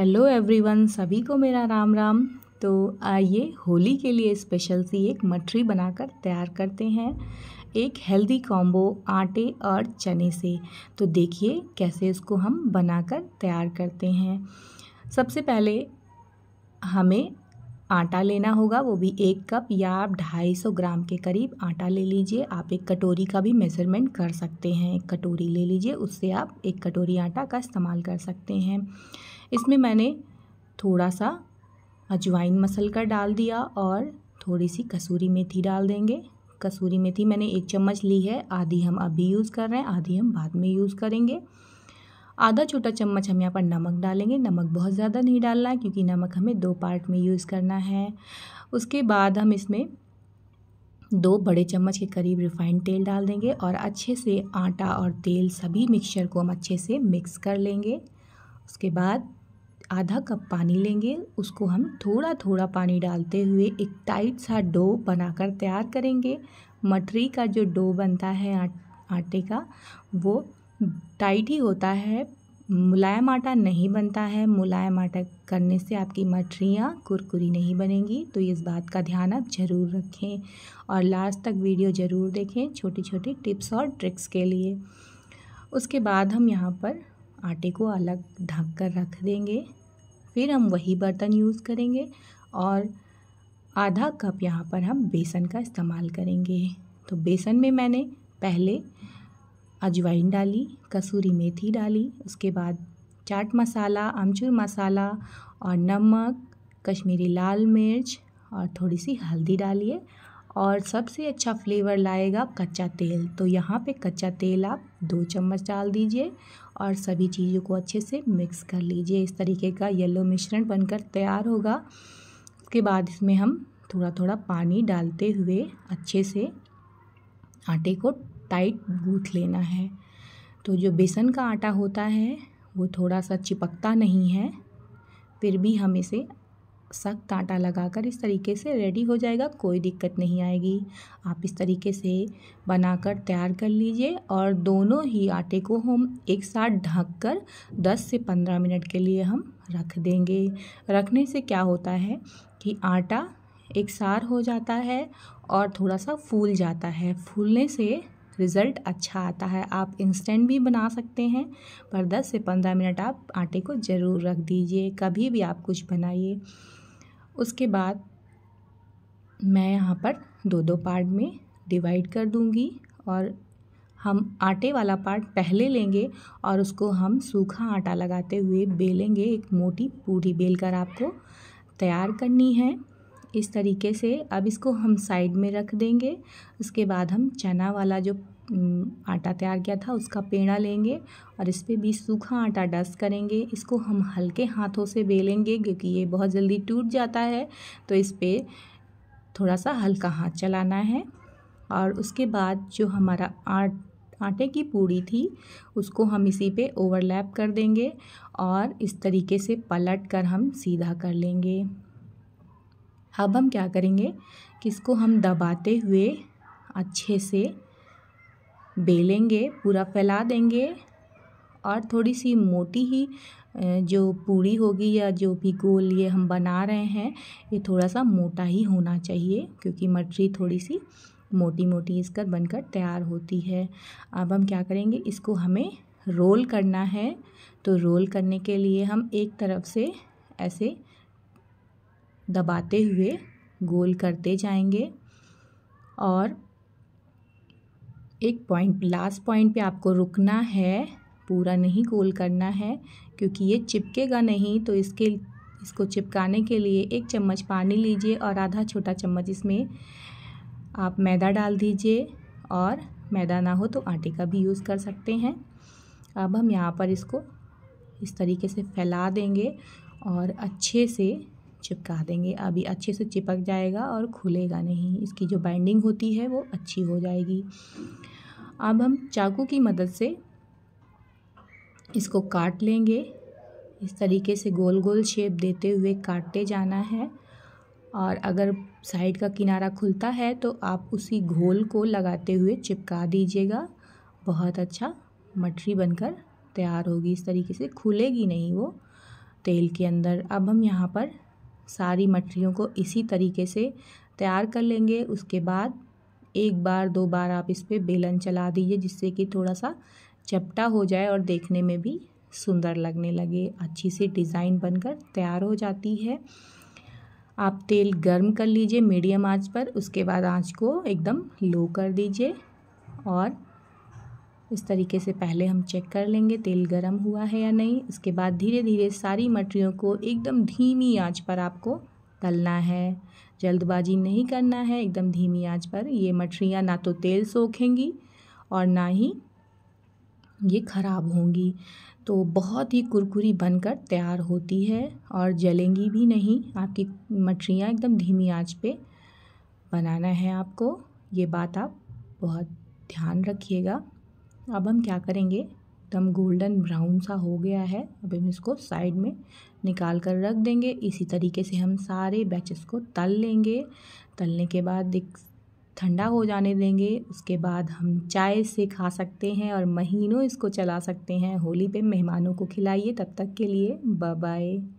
hello everyone सभी को मेरा राम राम तो आइए होली के लिए स्पेशल सी एक मठरी बनाकर तैयार करते हैं एक हेल्दी कॉम्बो आटे और चने से तो देखिए कैसे इसको हम बनाकर तैयार करते हैं सबसे पहले हमें आटा लेना होगा वो भी एक कप या आप ढाई सौ ग्राम के करीब आटा ले लीजिए आप एक कटोरी का भी मेज़रमेंट कर सकते हैं एक कटोरी ले लीजिए उससे आप एक कटोरी आटा का इस्तेमाल कर सकते हैं इसमें मैंने थोड़ा सा अजवाइन मसल कर डाल दिया और थोड़ी सी कसूरी मेथी डाल देंगे कसूरी मेथी मैंने एक चम्मच ली है आधी हम अभी यूज़ कर रहे हैं आधी हम बाद में यूज़ करेंगे आधा छोटा चम्मच हम यहाँ पर नमक डालेंगे नमक बहुत ज़्यादा नहीं डालना है क्योंकि नमक हमें दो पार्ट में यूज़ करना है उसके बाद हम इसमें दो बड़े चम्मच के करीब रिफाइंड तेल डाल देंगे और अच्छे से आटा और तेल सभी मिक्सचर को हम अच्छे से मिक्स कर लेंगे उसके बाद आधा कप पानी लेंगे उसको हम थोड़ा थोड़ा पानी डालते हुए एक टाइट सा डो बनाकर तैयार करेंगे मटरी का जो डो बनता है आटे का वो टाइट ही होता है मुलायम आटा नहीं बनता है मुलायम आटा करने से आपकी मठरियाँ कुरकुरी नहीं बनेंगी तो इस बात का ध्यान आप ज़रूर रखें और लास्ट तक वीडियो ज़रूर देखें छोटी छोटी टिप्स और ट्रिक्स के लिए उसके बाद हम यहाँ पर आटे को अलग ढक कर रख देंगे फिर हम वही बर्तन यूज़ करेंगे और आधा कप यहाँ पर हम बेसन का इस्तेमाल करेंगे तो बेसन में मैंने पहले अजवाइन डाली कसूरी मेथी डाली उसके बाद चाट मसाला अमचूर मसाला और नमक कश्मीरी लाल मिर्च और थोड़ी सी हल्दी डालिए और सबसे अच्छा फ्लेवर लाएगा कच्चा तेल तो यहाँ पे कच्चा तेल आप दो चम्मच डाल दीजिए और सभी चीज़ों को अच्छे से मिक्स कर लीजिए इस तरीके का येलो मिश्रण बनकर तैयार होगा उसके बाद इसमें हम थोड़ा थोड़ा पानी डालते हुए अच्छे से आटे को टाइट गूथ लेना है तो जो बेसन का आटा होता है वो थोड़ा सा चिपकता नहीं है फिर भी हम इसे सख्त आटा लगाकर इस तरीके से रेडी हो जाएगा कोई दिक्कत नहीं आएगी आप इस तरीके से बनाकर तैयार कर लीजिए और दोनों ही आटे को हम एक साथ ढककर 10 से 15 मिनट के लिए हम रख देंगे रखने से क्या होता है कि आटा एक सार हो जाता है और थोड़ा सा फूल जाता है फूलने से रिज़ल्ट अच्छा आता है आप इंस्टेंट भी बना सकते हैं पर 10 से 15 मिनट आप आटे को ज़रूर रख दीजिए कभी भी आप कुछ बनाइए उसके बाद मैं यहाँ पर दो दो पार्ट में डिवाइड कर दूँगी और हम आटे वाला पार्ट पहले लेंगे और उसको हम सूखा आटा लगाते हुए बेलेंगे एक मोटी पूरी बेलकर आपको तैयार करनी है इस तरीके से अब इसको हम साइड में रख देंगे उसके बाद हम चना वाला जो आटा तैयार किया था उसका पेड़ा लेंगे और इस पर भी सूखा आटा डस्ट करेंगे इसको हम हल्के हाथों से बेलेंगे क्योंकि ये बहुत जल्दी टूट जाता है तो इस पर थोड़ा सा हल्का हाथ चलाना है और उसके बाद जो हमारा आट आटे की पूड़ी थी उसको हम इसी पे ओवरलैप कर देंगे और इस तरीके से पलट कर हम सीधा कर लेंगे अब हम क्या करेंगे कि इसको हम दबाते हुए अच्छे से बेलेंगे पूरा फैला देंगे और थोड़ी सी मोटी ही जो पूड़ी होगी या जो भी गोल ये हम बना रहे हैं ये थोड़ा सा मोटा ही होना चाहिए क्योंकि मटरी थोड़ी सी मोटी मोटी इसका बनकर तैयार होती है अब हम क्या करेंगे इसको हमें रोल करना है तो रोल करने के लिए हम एक तरफ से ऐसे दबाते हुए गोल करते जाएंगे और एक पॉइंट लास्ट पॉइंट पे आपको रुकना है पूरा नहीं गोल करना है क्योंकि ये चिपकेगा नहीं तो इसके इसको चिपकाने के लिए एक चम्मच पानी लीजिए और आधा छोटा चम्मच इसमें आप मैदा डाल दीजिए और मैदा ना हो तो आटे का भी यूज़ कर सकते हैं अब हम यहाँ पर इसको इस तरीके से फैला देंगे और अच्छे से चिपका देंगे अभी अच्छे से चिपक जाएगा और खुलेगा नहीं इसकी जो बाइंडिंग होती है वो अच्छी हो जाएगी अब हम चाकू की मदद से इसको काट लेंगे इस तरीके से गोल गोल शेप देते हुए काटते जाना है और अगर साइड का किनारा खुलता है तो आप उसी घोल को लगाते हुए चिपका दीजिएगा बहुत अच्छा मटरी बनकर तैयार होगी इस तरीके से खुलेगी नहीं वो तेल के अंदर अब हम यहाँ पर सारी मटरियों को इसी तरीके से तैयार कर लेंगे उसके बाद एक बार दो बार आप इस पर बेलन चला दीजिए जिससे कि थोड़ा सा चपटा हो जाए और देखने में भी सुंदर लगने लगे अच्छी सी डिज़ाइन बनकर तैयार हो जाती है आप तेल गर्म कर लीजिए मीडियम आंच पर उसके बाद आंच को एकदम लो कर दीजिए और इस तरीके से पहले हम चेक कर लेंगे तेल गरम हुआ है या नहीं इसके बाद धीरे धीरे सारी मटरियों को एकदम धीमी आंच पर आपको तलना है जल्दबाजी नहीं करना है एकदम धीमी आंच पर ये मटरियाँ ना तो तेल सोखेंगी और ना ही ये ख़राब होंगी तो बहुत ही कुरकुरी बनकर तैयार होती है और जलेंगी भी नहीं आपकी मटरियाँ एकदम धीमी आँच पर बनाना है आपको ये बात आप बहुत ध्यान रखिएगा अब हम क्या करेंगे एकदम गोल्डन ब्राउन सा हो गया है अब हम इसको साइड में निकाल कर रख देंगे इसी तरीके से हम सारे बैचेस को तल लेंगे तलने के बाद एक ठंडा हो जाने देंगे उसके बाद हम चाय से खा सकते हैं और महीनों इसको चला सकते हैं होली पे मेहमानों को खिलाइए तब तक के लिए बाय बाय